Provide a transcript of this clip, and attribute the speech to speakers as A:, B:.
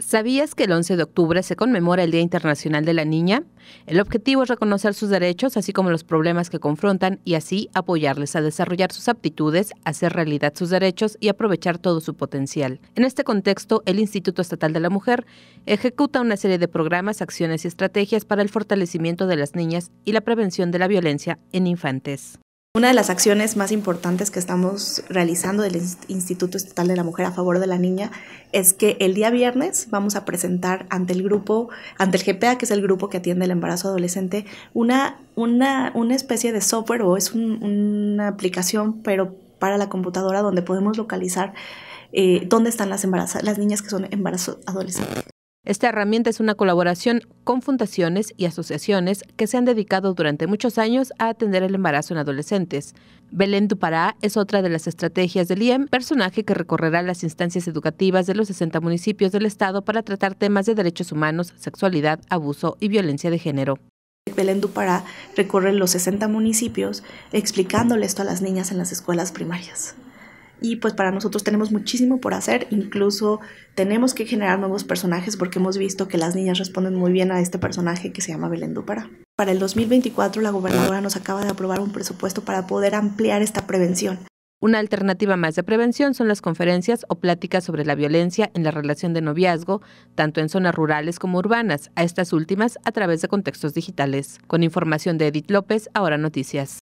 A: ¿Sabías que el 11 de octubre se conmemora el Día Internacional de la Niña? El objetivo es reconocer sus derechos, así como los problemas que confrontan, y así apoyarles a desarrollar sus aptitudes, hacer realidad sus derechos y aprovechar todo su potencial. En este contexto, el Instituto Estatal de la Mujer ejecuta una serie de programas, acciones y estrategias para el fortalecimiento de las niñas y la prevención de la violencia en infantes. Una de las acciones más importantes que estamos realizando del Instituto Estatal de la Mujer a favor de la
B: niña es que el día viernes vamos a presentar ante el grupo, ante el GPA, que es el grupo que atiende el embarazo adolescente, una, una, una especie de software o es una aplicación, pero para la computadora donde podemos localizar eh, dónde están
A: las, las niñas que son embarazo adolescentes. Esta herramienta es una colaboración con fundaciones y asociaciones que se han dedicado durante muchos años a atender el embarazo en adolescentes. Belén Dupará es otra de las estrategias del IEM, personaje que recorrerá las instancias educativas de los 60 municipios del estado para tratar temas de derechos humanos, sexualidad, abuso y violencia de género. Belén Dupará recorre los 60 municipios explicándole
B: esto a las niñas en las escuelas primarias y pues para nosotros tenemos muchísimo por hacer, incluso tenemos que generar nuevos personajes porque hemos visto que las niñas responden muy bien a este personaje que se llama Belén Dúpara. Para el 2024 la gobernadora nos acaba de aprobar un presupuesto para poder ampliar esta prevención.
A: Una alternativa más de prevención son las conferencias o pláticas sobre la violencia en la relación de noviazgo, tanto en zonas rurales como urbanas, a estas últimas a través de contextos digitales. Con información de Edith López, ahora noticias.